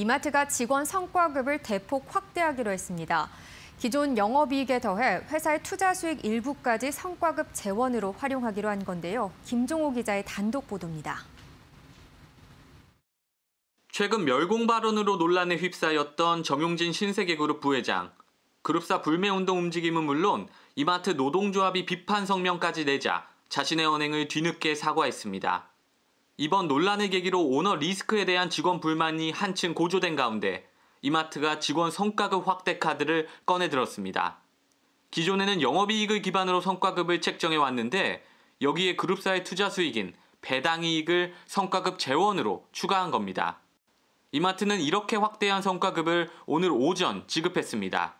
이마트가 직원 성과급을 대폭 확대하기로 했습니다. 기존 영업이익에 더해 회사의 투자 수익 일부까지 성과급 재원으로 활용하기로 한 건데요. 김종호 기자의 단독 보도입니다. 최근 멸공 발언으로 논란에 휩싸였던 정용진 신세계그룹 부회장. 그룹사 불매운동 움직임은 물론 이마트 노동조합이 비판 성명까지 내자 자신의 언행을 뒤늦게 사과했습니다. 이번 논란의 계기로 오너 리스크에 대한 직원 불만이 한층 고조된 가운데 이마트가 직원 성과급 확대 카드를 꺼내들었습니다. 기존에는 영업이익을 기반으로 성과급을 책정해 왔는데 여기에 그룹사의 투자 수익인 배당이익을 성과급 재원으로 추가한 겁니다. 이마트는 이렇게 확대한 성과급을 오늘 오전 지급했습니다.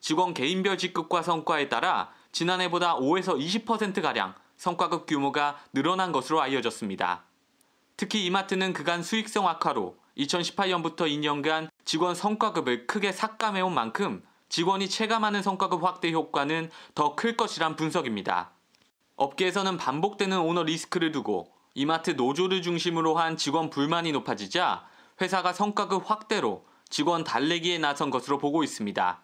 직원 개인별 직급과 성과에 따라 지난해보다 5에서 20%가량 성과급 규모가 늘어난 것으로 알려졌습니다. 특히 이마트는 그간 수익성 악화로 2018년부터 2년간 직원 성과급을 크게 삭감해온 만큼 직원이 체감하는 성과급 확대 효과는 더 클 것이란 분석입니다. 업계에서는 반복되는 오너 리스크를 두고 이마트 노조를 중심으로 한 직원 불만이 높아지자 회사가 성과급 확대로 직원 달래기에 나선 것으로 보고 있습니다.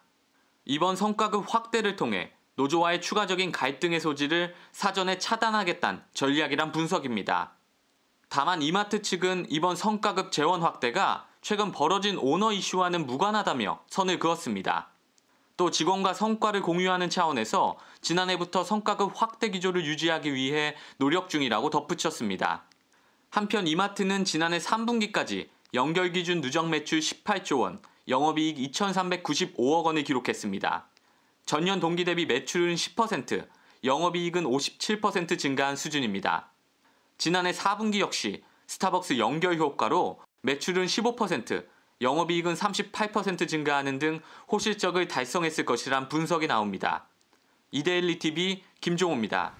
이번 성과급 확대를 통해 노조와의 추가적인 갈등의 소지를 사전에 차단하겠다는 전략이란 분석입니다. 다만 이마트 측은 이번 성과급 재원 확대가 최근 벌어진 오너 이슈와는 무관하다며 선을 그었습니다. 또 직원과 성과를 공유하는 차원에서 지난해부터 성과급 확대 기조를 유지하기 위해 노력 중이라고 덧붙였습니다. 한편 이마트는 지난해 3분기까지 연결 기준 누적 매출 18조 원, 영업이익 2,395억 원을 기록했습니다. 전년 동기 대비 매출은 10%, 영업이익은 57% 증가한 수준입니다. 지난해 4분기 역시 스타벅스 연결 효과로 매출은 15%, 영업이익은 38% 증가하는 등 호실적을 달성했을 것이란 분석이 나옵니다. 이데일리 TV 김종호입니다.